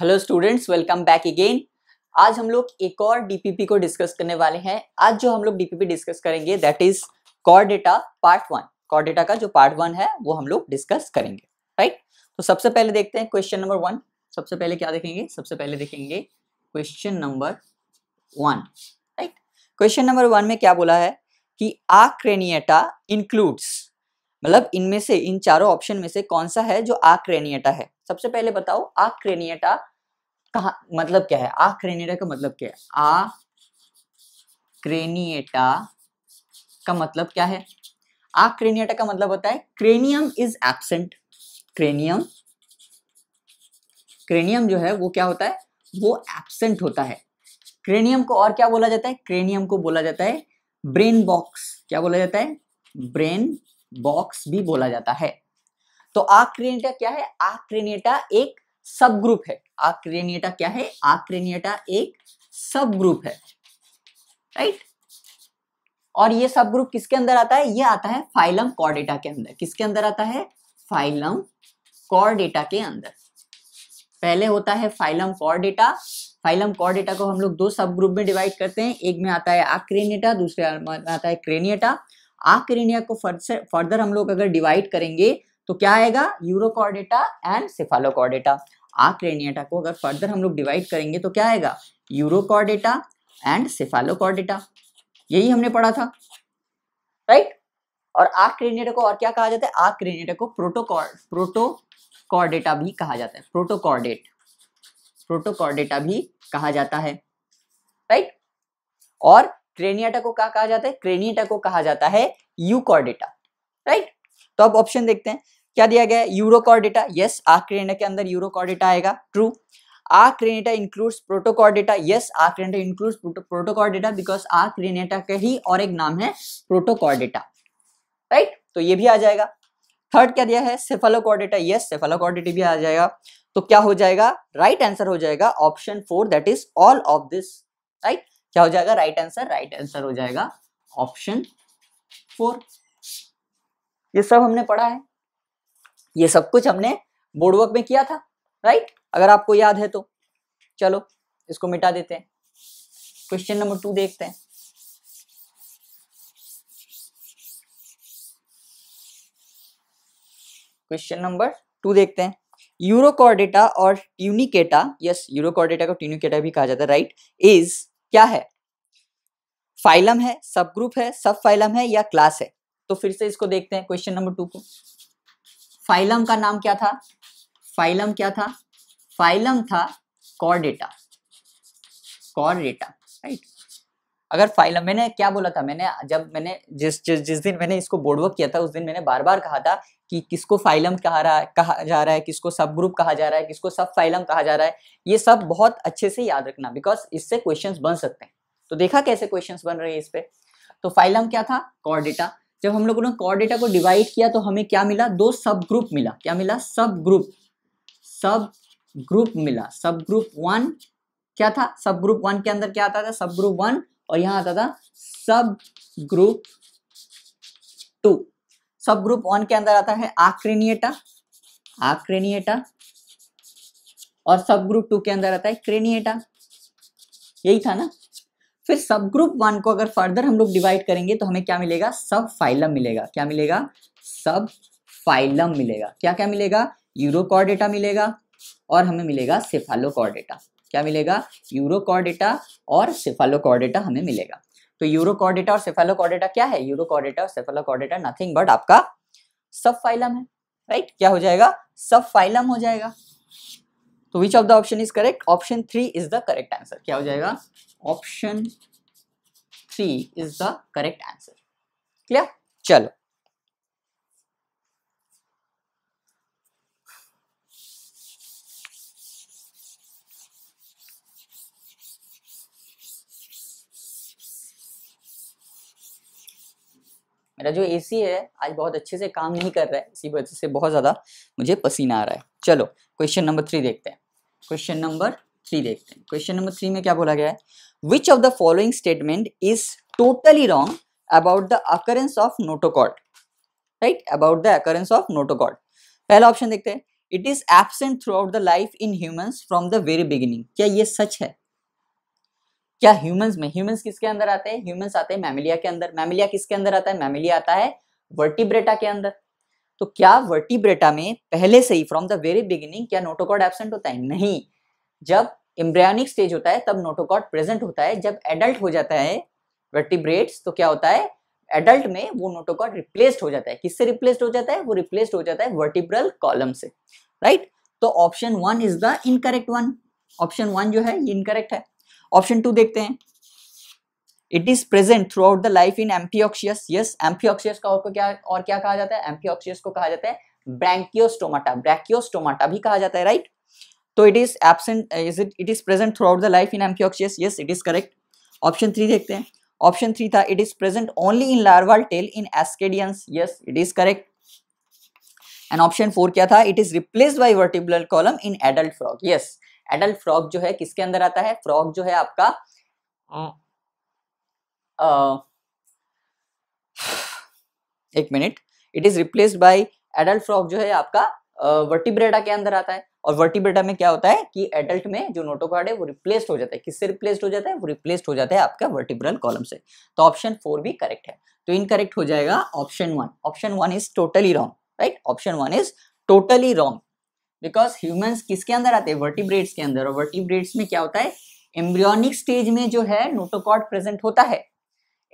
Hello students welcome back again आज हम लोग एक और डीपीपी को डिस्कस करने वाले हैं आज जो हम लोग डीपीपी डिस्कस करेंगे that is Chordata part one core data का जो पार्ट वन है वो हम लोग डिस्कस करेंगे राइट तो सबसे पहले देखते हैं क्वेश्चन नंबर वन सबसे पहले क्या देखेंगे सबसे पहले देखेंगे question number one right question number one में क्या बोला है कि आ क्रेनिएटा इंक्लूड्स मतलब इनमें से इन चारों ऑप्शन में से कौन सा है जो क्रेनिएटा है सबसे पहले बताओ क्रेनिएटा कहा मतलब क्या है आ क्रेनिएटा का मतलब क्या है आ क्रेनिएटा का मतलब क्या है आ क्रेनिएटा का मतलब होता है cranium is absent cranium cranium जो है वो क्या होता है वो एबसेंट होता है क्रेनियम को और क्या बोला जाता है क्रेनियम को बोला जाता है ब्रेन बॉक्स क्या बोला जाता है ब्रेन बॉक्स भी बोला जाता है तो आक्रेनेटा क्या है आक्रेनेटा एक सब ग्रुप है आक्रेनियटा क्या है आक्रेनियटा एक सब ग्रुप है राइट और ये सब ग्रुप किसके अंदर आता है ये आता है फाइलम कॉर्डेटा के अंदर किसके अंदर आता है फाइलम कॉर्डेटा के अंदर पहले होता है फाइलम कॉर्डेटा फाइलम कॉर्डेटा को हम लोग दो सब ग्रुप में डिवाइड करते हैं एक में आता है आक्रेनियटा दूसरे में आता है क्रेनियटा आक्रेनिया को फर्दर हम लोग अगर डिवाइड करेंगे तो क्या आएगा यूरोकॉर्डेटा एंड सिफालोकॉर्डेटा आक्रैनियाटा को अगर फर्दर हम लोग डिवाइड करेंगे तो क्या आएगा यूरोकॉर्डेटा एंड सिफालोकॉर्डेटा यही हमने पढ़ा था राइट और आक्रैनियाटा को और क्या कहा जाता है आक्रैनियाटा को प्रोटोकॉर्ड प्रोटोकॉर्डेटा भी कहा जाता है प्रोटोकॉर्डेट प्रोटोकॉर्डेटा भी कहा जाता है राइट और क्रेनियाटा को क्या कहा जाता है क्रेनियाटा को कहा जाता है यूकॉर्डेटा राइट तो अब ऑप्शन देखते हैं क्या दिया गया है यूरोकॉर्डेटा यस आर्क्रेनेटा के अंदर यूरोकॉर्डेटा आएगा true Acraniata includes Protochordata yes Acraniata includes Protochordata because Acraniata का ही और एक नाम है प्रोटोकॉर्डेटा राइट तो ये भी आ जाएगा थर्ड क्या दिया है सेफलोकॉर्डेटा यस सेफालोकॉर्डेटा भी आ जाएगा तो क्या हो जाएगा राइट right आंसर हो जाएगा option four that is all of this right क्या हो जाएगा राइट आंसर राइट आंसर हो जाएगा ऑप्शन फोर ये सब हमने पढ़ा है ये सब कुछ हमने बोर्डवर्क में किया था राइट अगर आपको याद है तो चलो इसको मिटा देते हैं क्वेश्चन नंबर टू देखते हैं क्वेश्चन नंबर टू देखते हैं यूरोकॉर्डेटा और ट्यूनिकेटा यस यूरोकॉर्डेटा को ट्यूनिकेटा भी कहा जाता है राइट इज क्या है फाइलम है सब ग्रुप है सब फाइलम है या क्लास है तो फिर से इसको देखते हैं क्वेश्चन नंबर टू को फाइलम का नाम क्या था फाइलम क्या था फाइलम था कॉर्डेटा कॉर्डेटा राइट अगर फाइलम मैंने क्या बोला था मैंने जब मैंने जिस जिस जिस दिन मैंने इसको बोर्डवर्क किया था उस दिन मैंने बार बार कहा था कि किसको फाइलम कहा रहा कहा जा रहा है किसको सब ग्रुप कहा जा रहा है किसको सब फाइलम कहा जा रहा है ये सब बहुत अच्छे से याद रखना बिकॉज इससे क्वेश्चन बन सकते हैं तो देखा कैसे क्वेश्चन बन रहे हैं इस पर तो फाइलम क्या था कॉर्डेटा जब हम लोगों ने कॉर डेटा को डिवाइड किया तो हमें क्या मिला दो सब ग्रुप मिला क्या मिला सब ग्रुप सब ग्रुप मिला सब ग्रुप वन क्या था सब ग्रुप वन के अंदर क्या आता था सब ग्रुप वन और यहाँ आता था subgroup two subgroup one के अंदर आता है आक्रेनिएटा आक्रेनिएटा और सब ग्रुप टू के अंदर आता है क्रेनिएटा यही था ना फिर सब ग्रुप वन को अगर फर्दर हम लोग डिवाइड करेंगे तो हमें क्या मिलेगा सब फाइलम मिलेगा क्या मिलेगा सब फाइलम मिलेगा क्या क्या मिलेगा यूरो कॉर्डेटा मिलेगा और हमें मिलेगा कॉर्डेटा क्या मिलेगा यूरो कॉर्डेटा और कॉर्डेटा हमें मिलेगा तो यूरो कॉर्डेटा और कॉर्डेटा क्या है यूरो कॉर्डेटा और कॉर्डेटा नथिंग बट आपका सब फाइलम है राइट क्या हो जाएगा सब फाइलम हो जाएगा तो which of the option is correct option three is the correct answer क्या हो जाएगा option three is the correct answer clear चलो मेरा जो एसी है आज बहुत अच्छे से काम नहीं कर रहा है इसी वजह से बहुत ज़्यादा मुझे पसीना आ रहा है चलो क्वेश्चन नंबर थ्री देखते हैं क्वेश्चन नंबर थ्री देखते हैं क्वेश्चन नंबर थ्री में क्या बोला गया है Which of the following statement is totally wrong about the occurrence of notochord? Right? About the occurrence of notochord. पहला ऑप्शन देखते हैं it is absent throughout the life in humans from the very beginning क्या ये सच है क्या Hume में humans किसके अंदर आते हैं ह्यूमंस आते हैं मैमिलिया के अंदर मैमिलिया किसके अंदर आता है मैमिलिया आता है वर्टिब्रेटा के अंदर तो क्या वर्टिब्रेटा में पहले से ही फ्रॉम द वेरी बिगिनिंग क्या नोटोकॉड एबसेंट होता है नहीं जब एम्ब्रियनिक स्टेज होता है तब नोटोकॉट प्रेजेंट होता है जब एडल्ट हो जाता है वर्टिब्रेट्स तो क्या होता है एडल्ट में वो नोटोकॉट रिप्लेस्ड हो जाता है किससे रिप्लेस्ड हो जाता है वो रिप्लेस्ड हो जाता है वर्टिब्रल कॉलम से राइट तो option one is the incorrect one option one जो है इनकरेक्ट है ऑप्शन टू देखते हैं it is present throughout the life in amphioxus yes amphioxus का और क्या और क्या कहा जाता है एम्फियोक्शियस को कहा जाता है ब्रैंकियोस्टोमाटा ब्रैकियोस्टोमाटा भी कहा जाता है राइट right? तो it is absent is it it is present throughout the life in amphioxus yes it is correct option three देखते हैं ऑप्शन थ्री था it is present only in larval tail in ascidians yes it is correct and option four क्या था it is replace by vertebral column in adult frog yes adult frog जो है किसके अंदर आता है फ्रॉग जो है आपका uh, एक minute it is replace by adult frog जो है आपका वर्टिब्रेटा uh, के अंदर आता है और वर्टिब्रेटा में क्या होता है कि एडल्ट में जो नोटोकार्ड है वो रिप्लेस्ड हो जाता है किससे रिप्लेस्ड हो जाता है वो रिप्लेस्ड हो जाता है आपका वर्टिब्रल कॉलम से तो ऑप्शन फोर भी करेक्ट है तो इनकरेक्ट हो जाएगा option one option one is totally wrong right option one is totally wrong because humans किसके अंदर आते हैं वर्टिब्रेट्स के अंदर और वर्टिब्रेट्स में क्या होता है एम्ब्रियोनिक स्टेज में जो है नोटोकॉर्ड प्रेजेंट होता है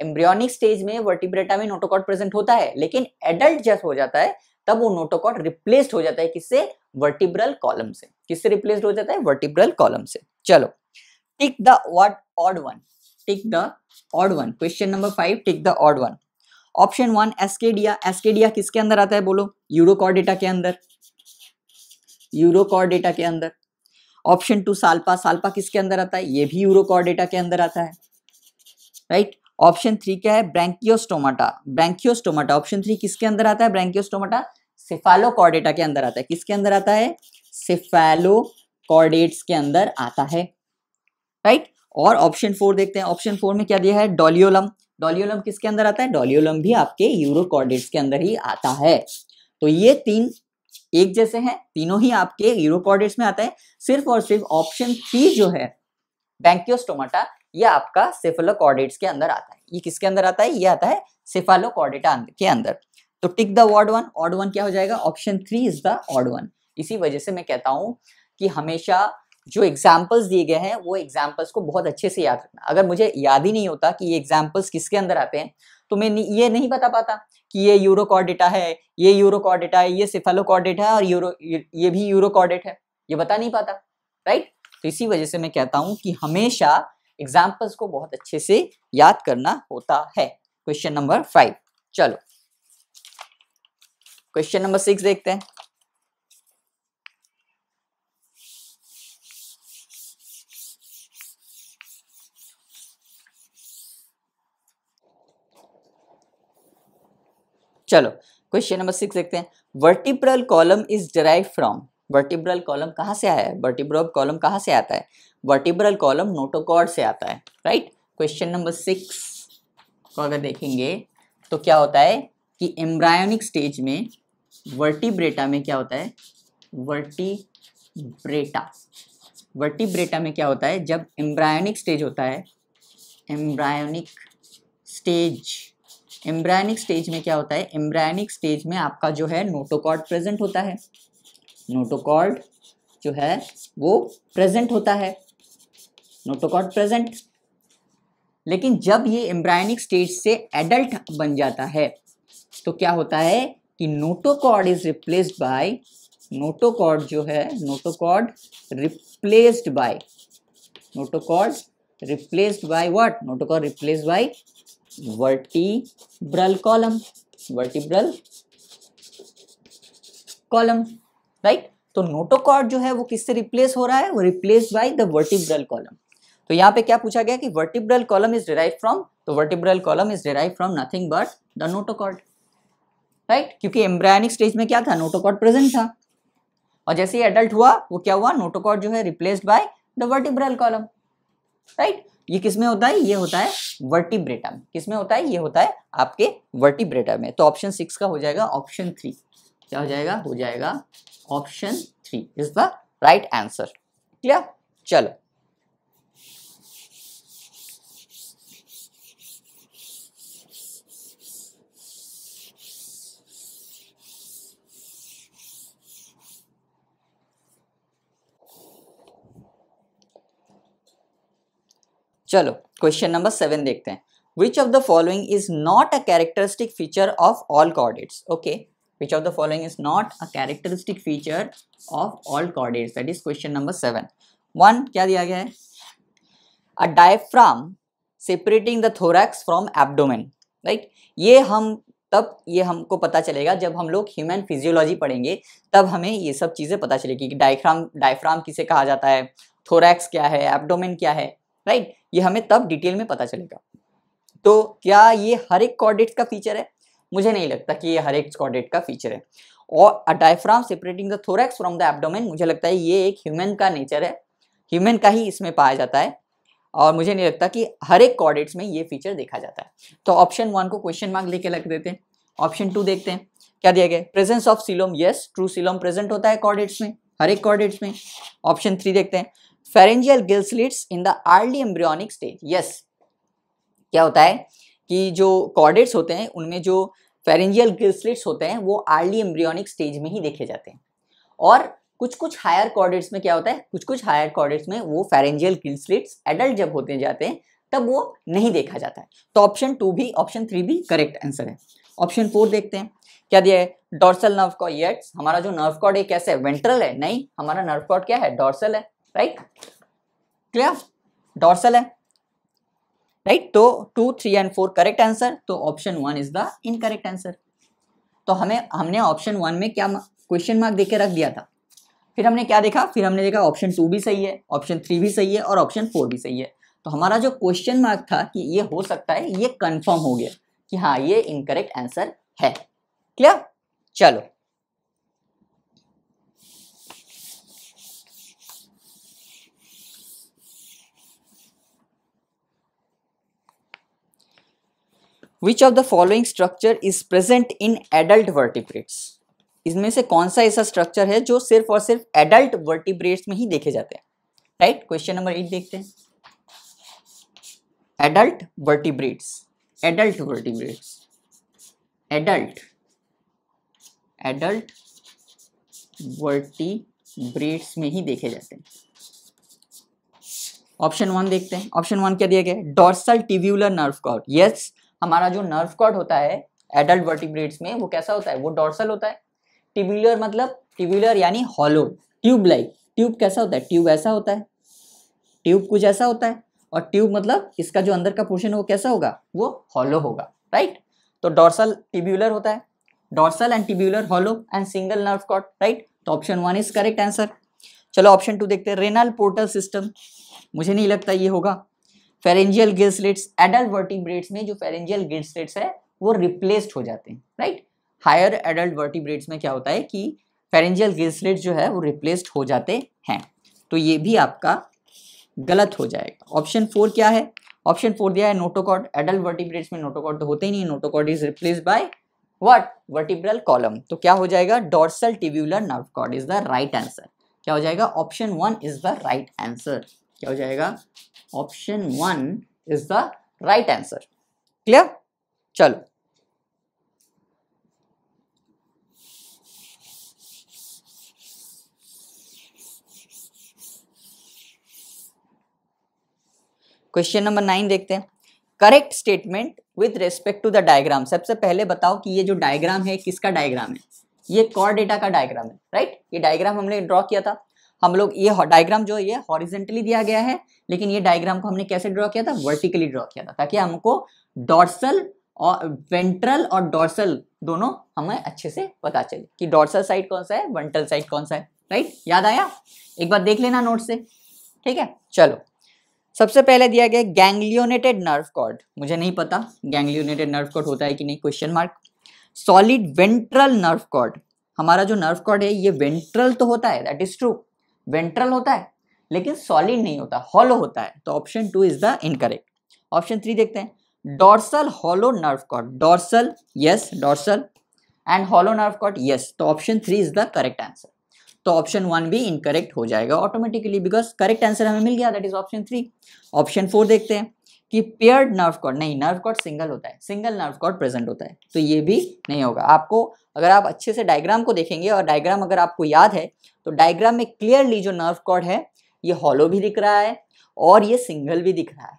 एम्ब्रियोनिक स्टेज में वर्टिब्रेटा में नोटोकॉर्ड प्रेजेंट होता है लेकिन एडल्ट जैसा हो जाता है तब वो नोटोकॉट रिप्लेस्ड हो जाता है किससे वर्टिब्रल कॉलम से किससे रिप्लेस्ड हो जाता है वर्टिब्रल कॉलम से चलो tick the what odd one tick the odd one question number five tick the odd one option one Ascidia Ascidia किसके अंदर आता है बोलो यूरोकॉर्डेटा के अंदर यूरोकॉर्डेटा के अंदर ऑप्शन टू साल्पा साल्पा किसके अंदर आता है ये भी यूरोकॉर्डेटा के अंदर आता है राइट right? ऑप्शन थ्री क्या है ब्रैंकियोस्टोमाटा ब्रैंकियोस्टोमाटा ऑप्शन थ्री किसके अंदर आता है ब्रैंकियोस्टोमाटा सिफेलोकॉर्डेटा के अंदर आता है किसके अंदर आता है सिफेलोकॉर्डेट्स के अंदर आता है राइट और ऑप्शन फोर देखते हैं ऑप्शन फोर में क्या दिया है डोलियोलम डोलियोलम किसके अंदर आता है डोलियोलम भी आपके यूरोकॉर्डेट्स के अंदर ही आता है तो ये तीन एक जैसे हैं तीनों ही आपके यूरोकॉर्डेट्स में आता है सिर्फ और सिर्फ ऑप्शन थ्री जो है बैंकियोस्टोमाटा ये आपका सेफेलोकॉर्डेट्स के अंदर आता है ये किसके अंदर आता है ये आता है सेफालोकॉर्डेटा के अंदर तो tick the word one odd one क्या हो जाएगा option three is the odd one इसी वजह से मैं कहता हूँ कि हमेशा जो एग्जाम्पल्स दिए गए हैं वो एग्जाम्पल्स को बहुत अच्छे से याद रखना अगर मुझे याद ही नहीं होता कि ये एग्जाम्पल्स किसके अंदर आते हैं तो मैं ये नहीं बता पाता कि ये यूरोकॉर्डेटा है ये यूरोकॉर्डेटा है ये सिफेलोकॉर्डेट है और यूरो ये भी यूरोकॉर्डेट है ये बता नहीं पाता राइट तो इसी वजह से मैं कहता हूँ कि हमेशा एग्जाम्पल्स को बहुत अच्छे से याद करना होता है क्वेश्चन नंबर फाइव चलो क्वेश्चन नंबर सिक्स देखते हैं चलो क्वेश्चन नंबर सिक्स देखते हैं vertebral column is derive from vertebral column कहाँ से आया है वर्टिब्रल कॉलम कहाँ से आता है वर्टिब्रल कॉलम नोटोकॉर्ड से आता है राइट क्वेश्चन नंबर सिक्स को अगर देखेंगे तो क्या होता है कि एम्ब्रायोनिक स्टेज में वर्टिब्रेटा में क्या होता है वर्टिब्रेटा वर्टिब्रेटा में क्या होता है जब एम्ब्रायोनिक स्टेज होता है एम्ब्रायोनिक स्टेज एम्ब्रायोनिक स्टेज में क्या होता है एम्ब्रायोनिक स्टेज में आपका जो है नोटोकॉर्ड प्रेजेंट होता है नोटोकॉर्ड जो है वो प्रेजेंट होता है नोटोकॉर्ड प्रेजेंट लेकिन जब ये एम्ब्रायनिक स्टेज से एडल्ट बन जाता है तो क्या होता है कि notochord is replaced by notochord जो है notochord replaced by notochord replaced by what notochord replace by vertebral column vertebral column right तो नोटोकॉर्ड जो है वो किससे रिप्लेस हो रहा है वो replace by the vertebral column तो यहाँ पे क्या पूछा गया कि vertebral column is derive from तो vertebral column is derive from nothing but the notochord right क्योंकि एम्ब्रायनिक स्टेज में क्या था नोटोकॉर्ड प्रेजेंट था और जैसे ही एडल्ट हुआ वो क्या हुआ नोटोकॉर्ड जो है replaced by the vertebral column right ये किस में होता है ये होता है वर्टिब्रेटम में किस में होता है ये होता है आपके वर्टिब्रेटम में तो ऑप्शन सिक्स का हो जाएगा ऑप्शन थ्री क्या हो जाएगा हो जाएगा option three is the right answer clear चलो चलो क्वेश्चन नंबर सेवन देखते हैं which of the following is not a characteristic feature of all chordates okay Which of the following is not a characteristic feature of all chordates? That is question number 7 One kya diya gaya hai A diaphragm separating the thorax from abdomen. Right? ye hum तब ये हमको पता चलेगा जब हम लोग human physiology पढ़ेंगे तब हमें ये सब चीज़ें पता चलेगी कि डायफ्राम डायफ्राम किसे कहा जाता है थोरैक्स क्या है एब्डोमेन क्या है राइट ये हमें तब डिटेल में पता चलेगा तो क्या ये हर एक कॉर्डेट्स का फीचर है मुझे नहीं लगता कि ये हर एक स्कॉडेट का फीचर है और a diaphragm separating the thorax from the abdomen मुझे लगता है ये एक ह्यूमन का नेचर है ह्यूमन का ही इसमें पाया जाता है और मुझे नहीं लगता कि हर एक कॉर्डेट्स में ये फीचर देखा जाता है तो ऑप्शन वन को क्वेश्चन मार्क लेके लग देते हैं ऑप्शन टू देखते हैं क्या दिया गया presence of coelom yes true coelom present होता है कॉर्डेट्स में हर एक कॉर्डेट्स में ऑप्शन थ्री देखते हैं pharyngeal gill slits in the early embryonic stage yes क्या होता है कि जो कॉर्डेट्स होते हैं उनमें जो फेरेंजियल गिल्सलेट्स होते हैं वो आर्ली एम्ब्रियोनिक स्टेज में ही देखे जाते हैं और कुछ कुछ हायर कॉर्डेट्स में क्या होता है कुछ कुछ हायर कॉर्डेट्स में वो फेरेंजियल गिल्सलेट्स एडल्ट जब होते जाते हैं तब वो नहीं देखा जाता है तो ऑप्शन टू भी ऑप्शन थ्री भी करेक्ट आंसर है ऑप्शन फोर देखते हैं क्या दिया है डॉर्सल नर्व कॉर्ड हमारा जो नर्व कॉर्ड है कैसे है वेंट्रल है नहीं हमारा नर्व कॉर्ड क्या है डॉर्सल है राइट क्लियर डॉर्सल है राइट तो two three and four correct answer तो option one is the incorrect answer तो हमें हमने ऑप्शन वन में क्या क्वेश्चन मार्क देके रख दिया था फिर हमने क्या देखा फिर हमने देखा ऑप्शन टू भी सही है ऑप्शन थ्री भी सही है और ऑप्शन फोर भी सही है तो हमारा जो क्वेश्चन मार्क था कि ये हो सकता है ये कंफर्म हो गया कि हाँ ये इनकरेक्ट आंसर है क्लियर चलो which of the following structure is present in adult vertebrates इसमें से कौन सा ऐसा स्ट्रक्चर है जो सिर्फ और सिर्फ एडल्ट वर्टिब्रेट्स में ही देखे जाते हैं राइट क्वेश्चन नंबर एट देखते हैं adult vertebrates adult vertebrates adult adult vertebrates में ही देखे जाते हैं ऑप्शन वन देखते हैं ऑप्शन वन क्या दिया गया dorsal tubular nerve cord yes हमारा जो नर्व कॉर्ड होता है एडल्ट वर्टिब्रेट्स में वो कैसा होता है वो डॉर्सल होता है टिब्यूलर मतलब टिब्यूलर यानी हॉलो ट्यूब लाइक ट्यूब कैसा होता है ट्यूब ऐसा होता है ट्यूब कुछ ऐसा होता है और ट्यूब मतलब इसका जो अंदर का पोर्शन है वो कैसा होगा वो हॉलो होगा राइट तो डॉर्सल टिब्यूलर होता है dorsal and tubular hollow and single nerve cord right तो option one is correct answer चलो ऑप्शन टू देखते हैं रेनल पोर्टल सिस्टम मुझे नहीं लगता ये होगा फेरेंजियल गिल्सलेट्स एडल्ट वर्टिब्रेट्स में जो फेरेंजियल गिल्सलेट्स है वो रिप्लेस्ड हो जाते हैं राइट हायर एडल्ट वर्टिब्रेट्स में क्या होता है कि फेरेंजियल गिल्सलेट्स जो है वो रिप्लेस्ड हो जाते हैं तो ये भी आपका गलत हो जाएगा ऑप्शन फोर क्या है ऑप्शन फोर दिया है नोटोकॉड एडल्ट वर्टिब्रेट्स में नोटोकॉड तो होते ही नहीं notochord is replace by what vertebral column तो क्या हो जाएगा dorsal tubular nerve cord is the right answer क्या हो जाएगा option one is the right answer क्या हो जाएगा option one is the right answer clear चलो क्वेश्चन नंबर नाइन देखते हैं correct statement with respect to the diagram सबसे पहले बताओ कि ये जो डायग्राम है किसका डायग्राम है ये कॉर डेटा का डायग्राम है राइट ये डायग्राम हमने ड्रॉ किया था हम लोग ये डायग्राम जो ये हॉरिजेंटली दिया गया है लेकिन ये डायग्राम को हमने कैसे ड्रॉ किया था वर्टिकली ड्रॉ किया था ताकि हमको डॉर्सल और वेंट्रल और डॉर्सल दोनों हमें अच्छे से पता चले कि डॉर्सल साइड कौन सा है वेंट्रल साइड कौन सा है राइट याद आया एक बार देख लेना नोट से ठीक है चलो सबसे पहले दिया गया गैंग्लियोनेटेड नर्व कॉर्ड मुझे नहीं पता गैंग्लियोनेटेड नर्व कॉर्ड होता है कि नहीं question mark solid ventral nerve cord हमारा जो नर्व कॉर्ड है ये वेंट्रल तो होता है दैट इज ट्रू वेंट्रल होता है लेकिन सॉलिड नहीं होता हॉलो होता है तो option two is the incorrect option three देखते हैं dorsal hollow nerve cord dorsal yes dorsal and hollow nerve cord yes तो option three is the correct answer तो ऑप्शन वन भी इनकरेक्ट हो जाएगा ऑटोमेटिकली बिकॉज करेक्ट आंसर हमें मिल गया that is option three option four देखते हैं कि पेयर्ड नर्व कॉर्ड नहीं नर्व कॉर्ड सिंगल होता है सिंगल नर्व कॉर्ड प्रेजेंट होता है तो ये भी नहीं होगा आपको अगर आप अच्छे से डायग्राम को देखेंगे और डायग्राम अगर आपको याद है तो डायग्राम में क्लियरली जो नर्व कॉर्ड है ये हॉलो भी दिख रहा है और ये सिंगल भी दिख रहा है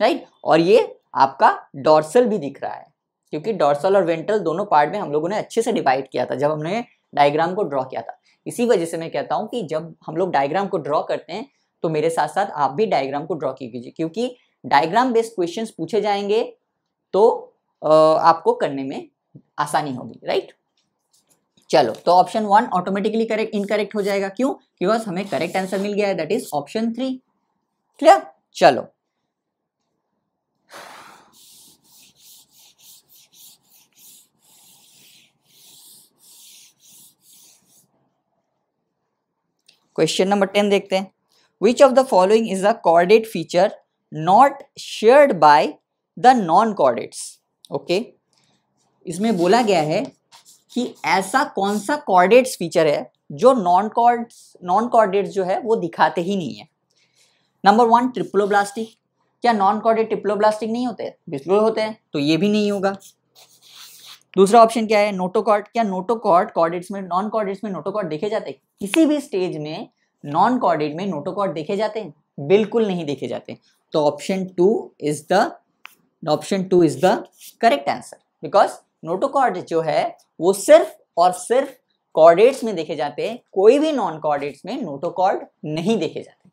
राइट और ये आपका डॉर्सल भी दिख रहा है क्योंकि डॉर्सल और वेंटल दोनों पार्ट में हम लोगों ने अच्छे से डिवाइड किया था जब हमने डायग्राम को ड्रॉ किया था इसी वजह से मैं कहता हूँ कि जब हम लोग डायग्राम को ड्रॉ करते हैं तो मेरे साथ साथ आप भी डायग्राम को ड्रॉ कीजिए क्योंकि डायग्राम बेस्ड क्वेश्चंस पूछे जाएंगे तो आपको करने में आसानी होगी राइट चलो तो option one automatically correct incorrect हो जाएगा क्यों बिकॉज हमें करेक्ट आंसर मिल गया है that is option three clear चलो क्वेश्चन नंबर टेन देखते हैं which of the following is a chordate feature not shared by the non chordates okay इसमें बोला गया है कि ऐसा कौन सा कॉर्डेट्स फीचर है जो नॉन कॉर्ड्स नॉन कॉर्डेट्स जो है वो दिखाते ही नहीं है नंबर वन ट्रिप्लोब्लास्टिक क्या नॉन कॉर्डेट ट्रिप्लोब्लास्टिक नहीं होते बिस्लोर होते हैं तो ये भी नहीं होगा दूसरा ऑप्शन क्या है नोटोकॉर्ड क्या नोटोकॉर्ड कॉर्डेट्स में नॉन कॉर्डेट्स में नोटोकॉर्ड देखे जाते हैं किसी भी स्टेज में नॉन कॉर्डेट में नोटोकॉर्ड देखे जाते हैं बिल्कुल नहीं देखे जाते तो option two is the option two is the correct answer because notochord जो है वो सिर्फ और सिर्फ कॉर्डेट्स में देखे जाते हैं कोई भी नॉन कॉर्डेट्स में नोटोकॉर्ड नहीं देखे जाते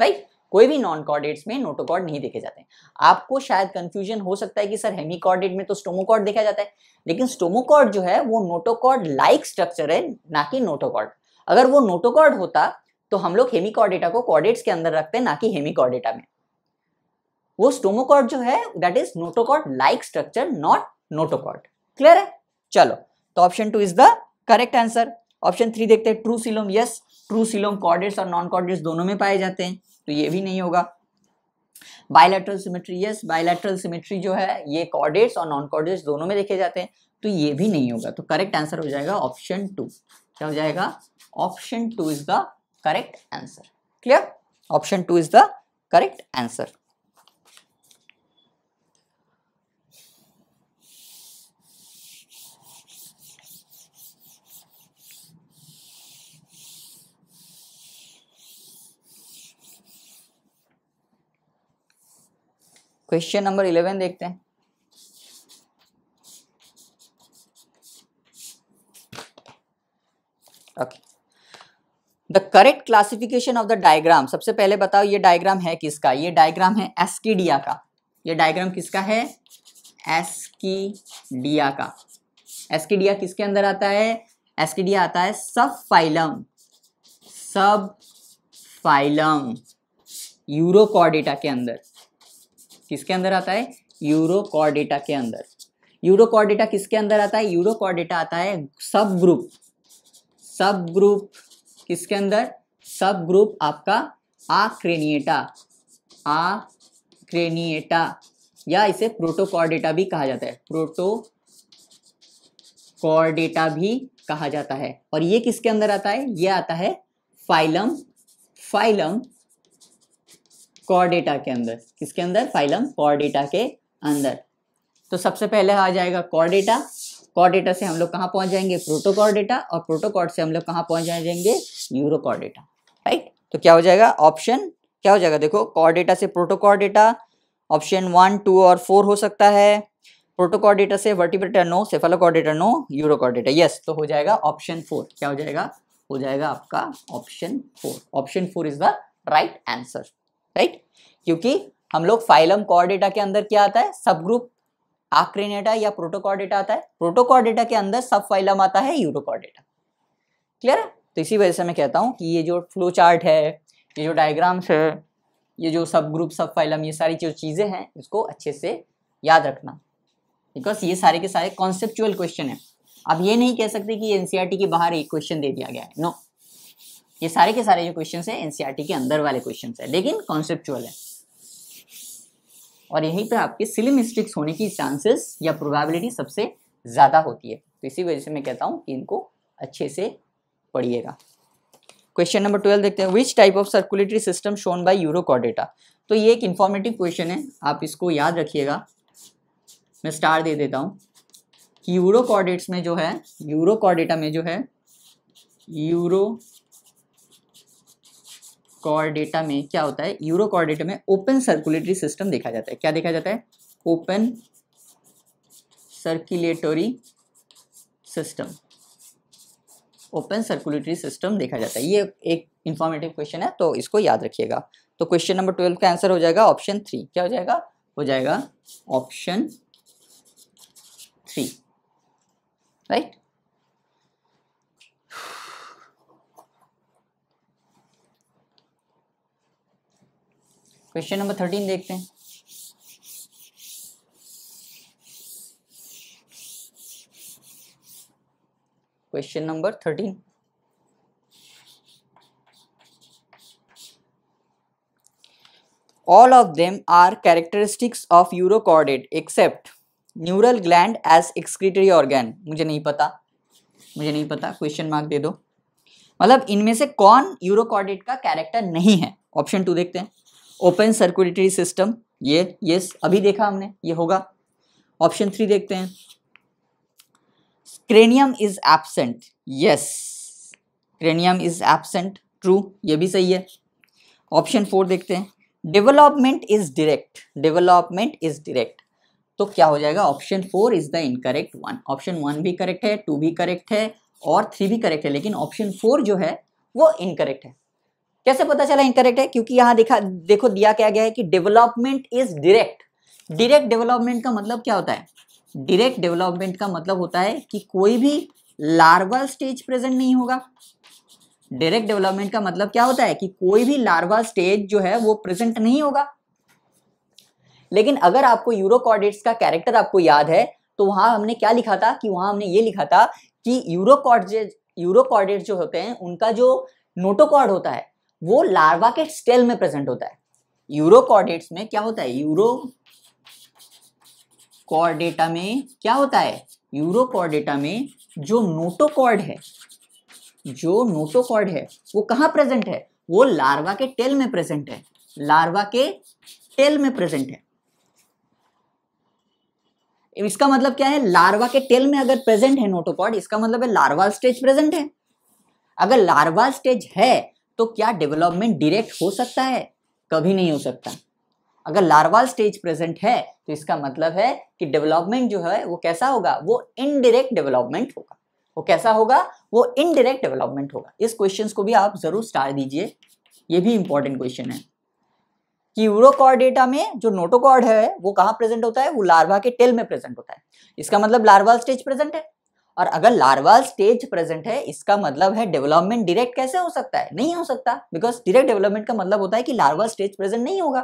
राइट कोई भी नॉन कॉर्डेट्स में नोटोकॉर्ड नहीं देखे जाते आपको शायद कंफ्यूजन हो सकता है कि सर हेमिकॉर्डेट में तो स्टोमोकॉर्ड देखा जाता है लेकिन स्टोमोकॉर्ड जो है वो नोटोकॉर्ड लाइक स्ट्रक्चर है ना कि नोटोकॉर्ड अगर वो नोटोकॉर्ड होता तो हम लोग हेमिकॉर्डेटा को कॉर्डेट्स के अंदर रखते हैं ना कि हेमिकॉर्डेटा में वो स्टोमोकॉर्ड जो है that is notochord like structure not notochord clear है चलो तो option two is the correct answer option three देखते हैं true coelom yes true coelom chordates और नॉन कॉर्डेट्स दोनों में पाए जाते हैं तो ये भी नहीं होगा bilateral symmetry yes bilateral symmetry जो है ये कॉर्डेट्स और नॉन कॉर्डेट्स दोनों में देखे जाते हैं तो ये भी नहीं होगा तो करेक्ट आंसर हो जाएगा ऑप्शन टू क्या हो जाएगा option two is the correct answer clear option two is the correct answer question number eleven देखते हैं okay the correct classification of the diagram सबसे पहले बताओ ये डायग्राम है किसका ये डायग्राम है एस्किडिया का ये डायग्राम किसका है एस्किडिया का एस्किडिया किसके अंदर आता है एस्किडिया आता है सब फाइलम सब फाइलम यूरोकॉडेटा के अंदर किसके अंदर आता है यूरोकॉर्डेटा के अंदर यूरोकॉर्डेटा किसके अंदर आता है यूरोकॉर्डेटा आता है सब ग्रुप सब ग्रुप किसके अंदर सब ग्रुप आपका आक्रेनिएटा आक्रेनिएटा या इसे प्रोटोकॉर्डेटा भी कहा जाता है प्रोटो कॉर्डेटा भी कहा जाता है और ये किसके अंदर आता है ये आता है फाइलम फाइलम कॉर्डेटा के अंदर किसके अंदर फाइलम कॉर्डेटा के अंदर तो सबसे पहले आ जाएगा कॉर्डेटा कॉर्डेटा से हम लोग कहाँ पहुँच जाएंगे प्रोटोकॉर्डेटा और प्रोटोकॉर्ड से हम लोग कहाँ पहुँच जाएंगे न्यूरोकॉर्डेटा राइट तो क्या हो जाएगा ऑप्शन क्या हो जाएगा देखो कॉर्डेटा से प्रोटोकॉर्डेटा ऑप्शन वन टू और फोर हो सकता है प्रोटोकॉर्डेटा से vertebrata no cephalochordata no urochordata yes तो हो जाएगा ऑप्शन फोर क्या हो जाएगा हो जाएगा आपका option four option four is the right answer right क्योंकि हम लोग फाइलम कॉर्डेटा के अंदर क्या आता है सब ग्रुप आक्रेनेटा या प्रोटोकॉर्डेटा आता है प्रोटोकॉर्डेटा के अंदर सब फाइलम आता है यूरोकॉर्डेटा क्लियर है तो इसी वजह से मैं कहता हूँ कि ये जो फ्लो चार्ट है ये जो डायग्राम्स है ये जो सब ग्रुप सब फाइलम ये सारी जो चीज़ें हैं इसको अच्छे से याद रखना बिकॉज ये सारे के सारे कॉन्सेप्चुअल क्वेश्चन है आप ये नहीं कह सकते कि एन e के बाहर एक क्वेश्चन दे दिया गया है नो no. ये सारे के सारे जो क्वेश्चन है एनसीआरटी के अंदर वाले क्वेश्चन है लेकिन कॉन्सेप्चुअल है और यहीं पर आपके सिली स्ट्रिक्स होने की चांसेस या प्रोबेबिलिटी सबसे ज़्यादा होती है तो इसी वजह से मैं कहता हूँ कि इनको अच्छे से पढ़िएगा क्वेश्चन नंबर ट्वेल्व देखते हैं which type of circulatory system shown by urochordata तो ये एक इन्फॉर्मेटिव क्वेश्चन है आप इसको याद रखिएगा मैं स्टार दे देता हूँ कि यूरोकॉडेट्स में जो है यूरोकॉडेटा में जो है यूरो कॉर्डेटा में क्या होता है यूरो कॉर्डेटा में ओपन सर्कुलेटरी सिस्टम देखा जाता है क्या देखा जाता है open circulatory system open circulatory system देखा जाता है ये एक इंफॉर्मेटिव क्वेश्चन है तो इसको याद रखिएगा तो क्वेश्चन नंबर ट्वेल्व का आंसर हो जाएगा ऑप्शन थ्री क्या हो जाएगा हो जाएगा option three right question number thirteen देखते हैं question number thirteen all of them are characteristics of urochordate except neural gland as excretory organ मुझे नहीं पता मुझे नहीं पता क्वेश्चन मार्क दे दो मतलब इनमें से कौन यूरोकॉर्डेट का कैरेक्टर नहीं है ऑप्शन टू देखते हैं ओपन सर्कुलेटरी सिस्टम ये यस अभी देखा हमने ये होगा ऑप्शन थ्री देखते हैं cranium is absent yes cranium is absent true ये भी सही है ऑप्शन फोर देखते हैं development is direct development is direct तो क्या हो जाएगा option four is the incorrect one option one भी करेक्ट है टू भी करेक्ट है और थ्री भी करेक्ट है लेकिन ऑप्शन फोर जो है वो इनकरेक्ट है कैसे पता चला इनकरेक्ट है क्योंकि यहां देखा देखो दिया क्या गया है कि development is direct direct development का मतलब क्या होता है डायरेक्ट डेवलपमेंट का मतलब होता है कि कोई भी लार्वल स्टेज प्रेजेंट नहीं होगा डायरेक्ट डेवलपमेंट का मतलब क्या होता है कि कोई भी लार्वा स्टेज जो है वो प्रेजेंट नहीं होगा लेकिन अगर आपको यूरोकॉर्डेट्स का कैरेक्टर आपको याद है तो वहां हमने क्या लिखा था कि वहां हमने ये लिखा था कि यूरोकॉर्डेट यूरोकॉर्डेट जो होते हैं उनका जो नोटोकॉर्ड होता है वो लार्वा के स्टेल में प्रेजेंट होता है कॉर्डेट्स में क्या होता है यूरो कॉर्डेटा में क्या होता है कॉर्डेटा में जो नोटोकॉर्ड है जो नोटोकॉर्ड है वो कहां प्रेजेंट है वो लार्वा के टेल में प्रेजेंट है लार्वा के टेल में प्रेजेंट है इसका मतलब क्या है लार्वा के टेल में अगर प्रेजेंट है नोटोकॉर्ड इसका मतलब है लार्वा स्टेज प्रेजेंट है अगर लार्वा स्टेज है तो क्या डेवलपमेंट डायरेक्ट हो सकता है कभी नहीं हो सकता अगर लार्वाल स्टेज प्रेजेंट है तो इसका मतलब है कि डेवलपमेंट जो है वो कैसा होगा वो इनडायरेक्ट डेवलपमेंट होगा वो कैसा होगा वो इनडायरेक्ट डेवलपमेंट होगा इस क्वेश्चन को भी आप जरूर स्टार दीजिए ये भी इंपॉर्टेंट क्वेश्चन है कि यूरोकॉर्ड डेटा में जो नोटोकॉर्ड है वो कहाँ प्रेजेंट होता है वो लार्वा के टेल में प्रेजेंट होता है इसका मतलब लार्वाल स्टेज प्रेजेंट है और अगर लार्वाल स्टेज प्रेजेंट है इसका मतलब है डेवलपमेंट डायरेक्ट कैसे हो सकता है नहीं हो सकता बिकॉज डायरेक्ट डेवलपमेंट का मतलब होता है कि लार्वाल स्टेज प्रेजेंट नहीं होगा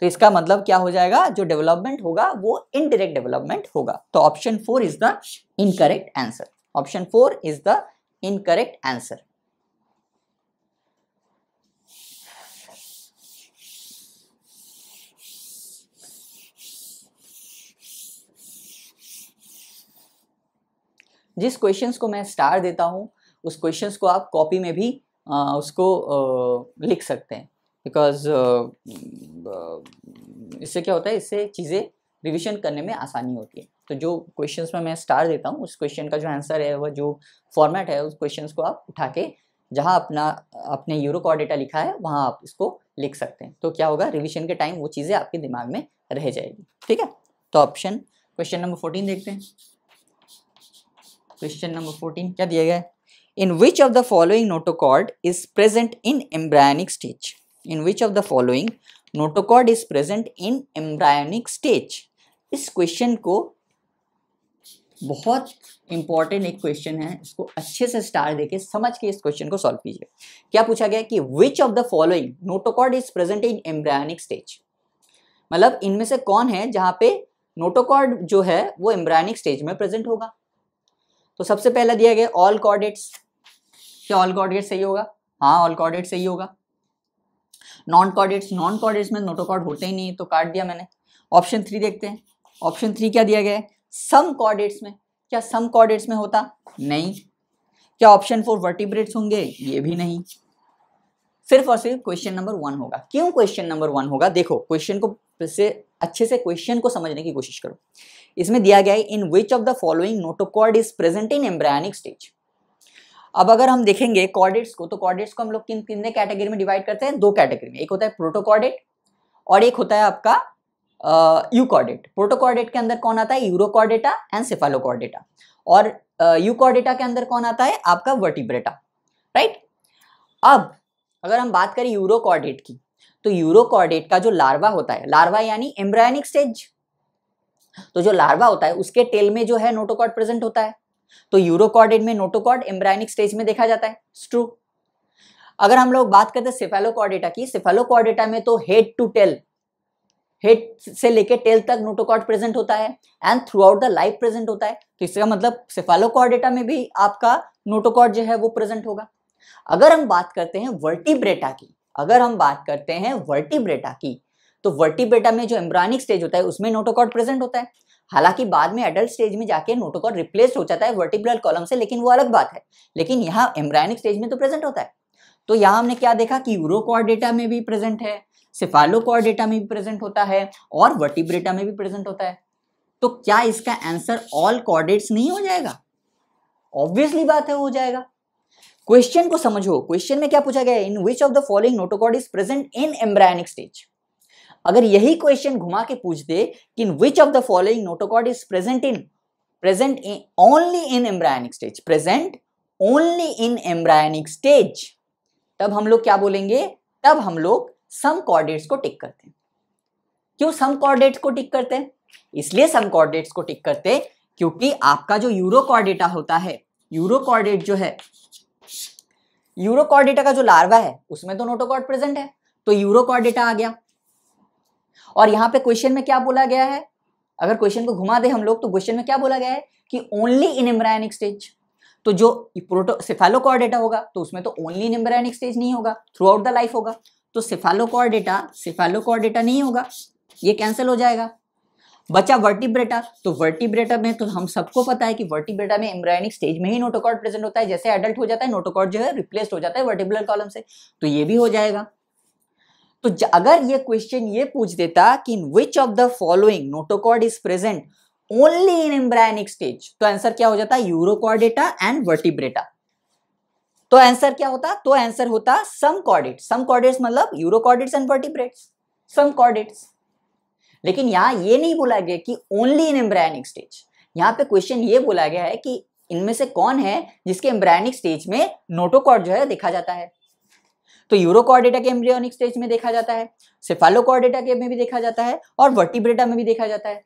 तो इसका मतलब क्या हो जाएगा जो डेवलपमेंट होगा वो इनडायरेक्ट डेवलपमेंट होगा तो option four is the incorrect answer option four is the incorrect answer जिस क्वेश्चन को मैं स्टार देता हूँ उस क्वेश्चन को आप कॉपी में भी आ, उसको आ, लिख सकते हैं बिकॉज इससे क्या होता है इससे चीज़ें रिविजन करने में आसानी होती है तो जो क्वेश्चंस में मैं स्टार देता हूँ उस क्वेश्चन का जो आंसर है वह जो फॉर्मेट है उस क्वेश्चन को आप उठा के जहाँ अपना अपने यूरो डेटा लिखा है वहाँ आप इसको लिख सकते हैं तो क्या होगा रिविजन के टाइम वो चीज़ें आपके दिमाग में रह जाएगी ठीक है तो ऑप्शन क्वेश्चन नंबर फोर्टीन देखते हैं क्वेश्चन नंबर फोर्टीन क्या दिया गया है in which of the following notochord is present in embryonic stage in which of the following notochord is present in embryonic stage इस क्वेश्चन को बहुत इंपॉर्टेंट एक क्वेश्चन है इसको अच्छे से स्टार देके समझ के इस क्वेश्चन को सॉल्व कीजिए क्या पूछा गया कि which of the following notochord is present in embryonic stage मतलब इनमें से कौन है जहां पे नोटोकॉर्ड जो है वो एम्ब्रायनिक स्टेज में प्रेजेंट होगा तो सबसे पहला दिया गया ऑल कॉर्डेट्स क्या ऑल कॉर्डेट सही होगा हाँ ऑल कॉर्डेट सही होगा नॉन कॉर्डेट्स नॉन कॉर्डेट्स में नोटोकॉर्ड होते ही नहीं तो काट दिया मैंने ऑप्शन थ्री देखते हैं ऑप्शन थ्री क्या दिया गया है सम कॉर्डेट्स में क्या सम कॉर्डेट्स में होता नहीं क्या ऑप्शन फोर वर्टिब्रेट्स होंगे ये भी नहीं सिर्फ और सिर्फ क्वेश्चन नंबर वन होगा क्यों क्वेश्चन नंबर वन होगा देखो क्वेश्चन को से अच्छे से क्वेश्चन को समझने की कोशिश करो इसमें दिया गया है in which of the following notochord is present in embryonic stage अब अगर हम देखेंगे कॉर्डेट्स को तो कॉर्डेट्स को हम लोग किन किन कैटेगरी में डिवाइड करते हैं दो कैटेगरी में एक होता है प्रोटोकॉर्डेट और एक होता है आपका यूकॉर्डेट प्रोटोकॉर्डेट के अंदर कौन आता है यूरोकॉर्डेटा एंड सेफालोकॉर्डेटा और यूकॉर्डेटा के अंदर कौन आता है आपका वर्टिब्रेटा राइट अब अगर हम बात करें यूरोकॉर्डेट की तो यूरोकॉर्डेट का जो लार्वा होता है लार्वा यानी एम्ब्रायनिक स्टेज तो जो लार्वा होता है उसके टेल में जो है नोटोकॉर्ड प्रेजेंट होता है तो यूरोकॉर्डेट में नोटोकॉर्ड एम्ब्रायनिक स्टेज में देखा जाता है स्ट्रू अगर हम लोग बात करते हैं सिफेलोकॉर्डेटा की सिफेलोकॉर्डेटा में तो हेड टू टेल हेड से लेके टेल तक नोटोकॉर्ड प्रेजेंट होता है and throughout the life present होता है तो इसका मतलब सिफेलोकॉर्डेटा में भी आपका नोटोकॉर्ड जो है वो प्रेजेंट होगा अगर हम बात करते हैं वर्टिब्रेटा की अगर हम बात करते हैं वर्टिब्रेटा की तो वर्टिब्रेटा में जो एम्ब्रानिक स्टेज होता है उसमें नोटोकॉर्ड प्रेजेंट होता है हालांकि बाद में एडल्ट स्टेज में जाके नोटोकॉर्ड रिप्लेस हो जाता है वर्टिब्रल कॉलम से लेकिन वो अलग बात है लेकिन यहाँ एम्ब्रायनिक स्टेज में तो प्रेजेंट होता है तो यहाँ हमने क्या देखा कि यूरोकॉर्डेटा में भी प्रेजेंट है सिफालोकॉर्डेटा में भी प्रेजेंट होता है और वर्टिब्रेटा में भी प्रेजेंट होता है तो क्या इसका आंसर ऑल कॉर्डेट्स नहीं हो जाएगा ऑब्वियसली बात है हो जाएगा क्वेश्चन को समझो क्वेश्चन में क्या पूछा गया in which of the following notochord is present in embryonic stage अगर यही क्वेश्चन घुमा के पूछ दे कि in which of the following notochord is present in present only in embryonic stage present only in embryonic stage तब हम लोग क्या बोलेंगे तब हम लोग सम कॉर्डेट्स को टिक करते हैं क्यों सम कॉर्डेट्स को टिक करते हैं इसलिए सम कॉर्डेट्स को टिक करते क्योंकि आपका जो यूरो कॉर्डेटा होता है यूरो कॉर्डेट जो है यूरोकॉर्डेटा का जो लार्वा है उसमें तो नोटोकॉर्ड प्रेजेंट है तो यूरोकॉर्डेटा आ गया और यहां पे क्वेश्चन में क्या बोला गया है अगर क्वेश्चन को घुमा दे हम लोग तो क्वेश्चन में क्या बोला गया है कि ओनली इन एम्ब्रायनिक स्टेज तो जो प्रोटो सिफेलोकॉर्डेटा होगा तो उसमें तो ओनली इन एम्ब्रायनिक स्टेज नहीं होगा थ्रू आउट द लाइफ होगा तो सिफेलोकॉर्डेटा सिफेलोकॉर्डेटा नहीं होगा ये कैंसिल हो जाएगा बचा वर्टिब्रेटा तो वर्टिब्रेटा में तो हम सबको पता है कि वर्टिब्रेटा में एम्ब्रायनिक स्टेज में ही नोटोकॉर्ड प्रेजेंट होता है जैसे एडल्ट हो जाता है नोटोकॉर्ड जो है रिप्लेस हो जाता है वर्टिबुलर कॉलम से तो ये भी हो जाएगा तो अगर ये क्वेश्चन ये पूछ देता कि in which of the following notochord is present only in embryonic stage तो आंसर क्या हो जाता यूरोकॉर्डेटा एंड वर्टिब्रेटा तो आंसर क्या होता तो आंसर होता सम कॉर्डेट सम कॉर्डेट्स मतलब urochordates and vertebrates some chordates लेकिन यहाँ ये नहीं बोला गया कि ओनली इन एम्ब्रायनिक स्टेज यहाँ पे क्वेश्चन ये बोला गया है कि इनमें से कौन है जिसके एम्ब्रायनिक स्टेज में नोटोकॉर्ड जो है देखा जाता है तो यूरोकॉर्डेटा के एम्ब्रियोनिक स्टेज में देखा जाता है सेफालोकॉर्डेटा के में भी देखा जाता है और वर्टिब्रेटा में भी देखा जाता है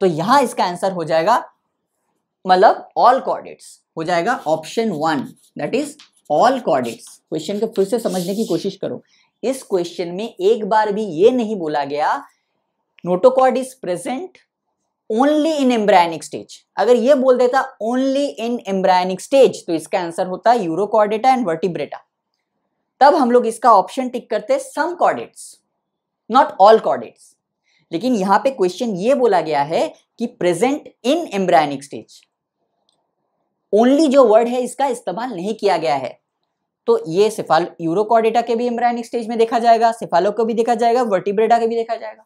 तो यहां इसका आंसर हो जाएगा मतलब ऑल कॉर्डेट्स हो जाएगा option one that is all chordates question को फिर से समझने की कोशिश करो इस क्वेश्चन में एक बार भी ये नहीं बोला गया notochord is present only in embryonic stage अगर ये बोल देता ओनली इन एम्ब्रायनिक स्टेज तो इसका आंसर होता यूरोकॉर्डेटा एंड वर्टिब्रेटा तब हम लोग इसका ऑप्शन टिक करते some chordates not all chordates लेकिन यहां पे क्वेश्चन ये बोला गया है कि present in embryonic stage only जो वर्ड है इसका इस्तेमाल नहीं किया गया है तो ये सिफाल यूरोकॉर्डेटा के भी एम्ब्रायनिक स्टेज में देखा जाएगा सिफालो को भी देखा जाएगा वर्टिब्रेटा के भी देखा जाएगा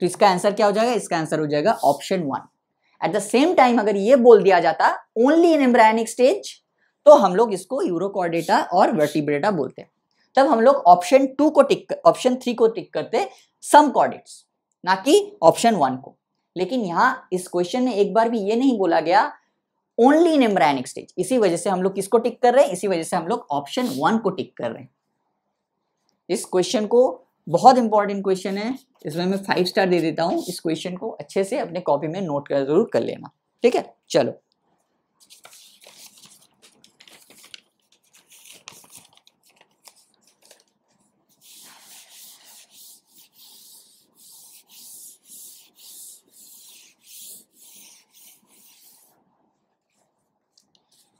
तो इसका आंसर क्या हो जाएगा इसका आंसर हो जाएगा option one at the same time अगर ये बोल दिया जाता ओनली इन एम्ब्रायनिक स्टेज तो हम लोग इसको यूरोकॉर्डेटा और वर्टिब्रेटा बोलते हैं तब हम लोग ऑप्शन टू को टिक ऑप्शन थ्री को टिक करते सम कॉर्डेट्स ना कि ऑप्शन वन को लेकिन यहां इस क्वेश्चन में एक बार भी ये नहीं बोला गया ओनली इन एम्ब्रायनिक स्टेज इसी वजह से हम लोग किसको टिक कर रहे हैं इसी वजह से हम लोग ऑप्शन वन को टिक कर रहे हैं इस क्वेश्चन को बहुत इंपॉर्टेंट क्वेश्चन है इसमें मैं फाइव स्टार दे देता हूँ इस क्वेश्चन को अच्छे से अपने कॉपी में नोट कर जरूर कर लेना ठीक है चलो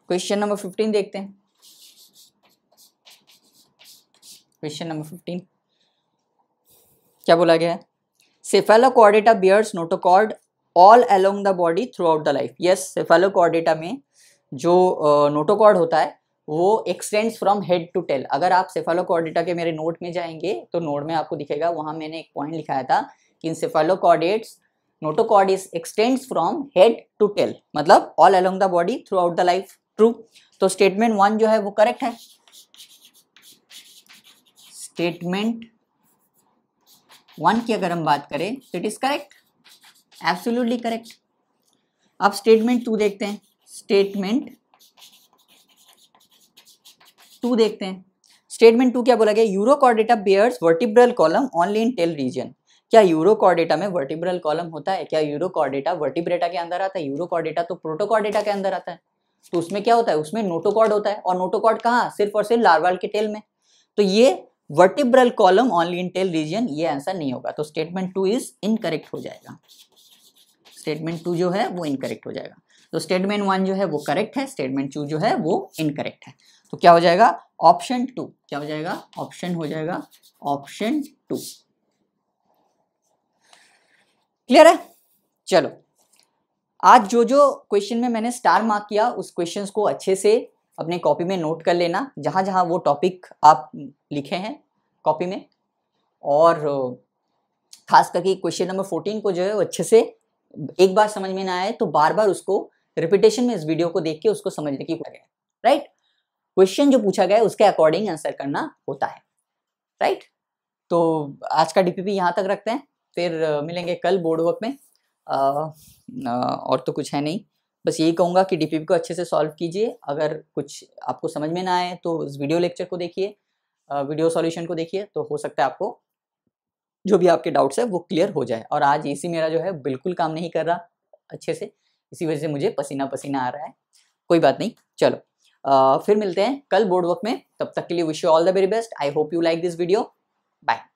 क्वेश्चन नंबर फिफ्टीन देखते हैं क्वेश्चन नंबर फिफ्टीन क्या बोला गया है cephalochordata bears notochord all along the body throughout the life yes cephalochordata में जो नोटोकॉर्ड uh, होता है वो extends from head to tail अगर आप सेफेलोकॉर्डेटा के मेरे नोट में जाएंगे तो नोट में आपको दिखेगा वहाँ मैंने एक पॉइंट लिखाया था कि in cephalochordates notochord is extends from head to tail मतलब all along the body throughout the life true तो स्टेटमेंट वन जो है वो करेक्ट है स्टेटमेंट वन की अगर हम बात करें तो it is correct absolutely correct अब स्टेटमेंट टू देखते हैं स्टेटमेंट टू देखते हैं स्टेटमेंट टू क्या बोला गया urochordata bears vertebral column only in tail region क्या यूरो कॉर्डेटा में वर्टिब्रल कॉलम होता है क्या यूरो कॉर्डेटा वर्टिब्रेटा के अंदर आता है यूरो कॉर्डेटा तो प्रोटोकॉर्डेटा के अंदर आता है तो उसमें क्या होता है उसमें नोटोकॉर्ड होता है और नोटोकॉर्ड कहाँ सिर्फ और सिर्फ लार्वाल के टेल में तो ये vertebral column only in tail region ये आंसर नहीं होगा तो स्टेटमेंट टू इज इनकरेक्ट हो जाएगा स्टेटमेंट टू जो है वो इनकरेक्ट हो जाएगा तो स्टेटमेंट वन जो है वो करेक्ट है स्टेटमेंट टू जो है वो इनकरेक्ट है तो क्या हो जाएगा ऑप्शन टू क्या हो जाएगा ऑप्शन हो जाएगा ऑप्शन टू क्लियर है चलो आज जो जो क्वेश्चन में मैंने स्टार मार्क किया उस क्वेश्चंस को अच्छे से अपने कॉपी में नोट कर लेना जहाँ जहाँ वो टॉपिक आप लिखे हैं कॉपी में और खास करके क्वेश्चन नंबर फोर्टीन को जो है वो अच्छे से एक बार समझ में ना आए तो बार बार उसको रिपीटेशन में इस वीडियो को देख के उसको समझने की गया राइट क्वेश्चन जो पूछा गया है उसके अकॉर्डिंग आंसर करना होता है राइट तो आज का डीपीपी यहाँ तक रखते हैं फिर मिलेंगे कल बोर्ड वर्क में आ, आ, और तो कुछ है नहीं बस यही कहूँगा कि डीपीपी को अच्छे से सॉल्व कीजिए अगर कुछ आपको समझ में ना आए तो उस वीडियो लेक्चर को देखिए वीडियो सॉल्यूशन को देखिए तो हो सकता है आपको जो भी आपके डाउट्स है वो क्लियर हो जाए और आज एसी मेरा जो है बिल्कुल काम नहीं कर रहा अच्छे से इसी वजह से मुझे पसीना पसीना आ रहा है कोई बात नहीं चलो आ, फिर मिलते हैं कल बोर्ड वर्क में तब तक के लिए wish you all the very best I hope you like this video bye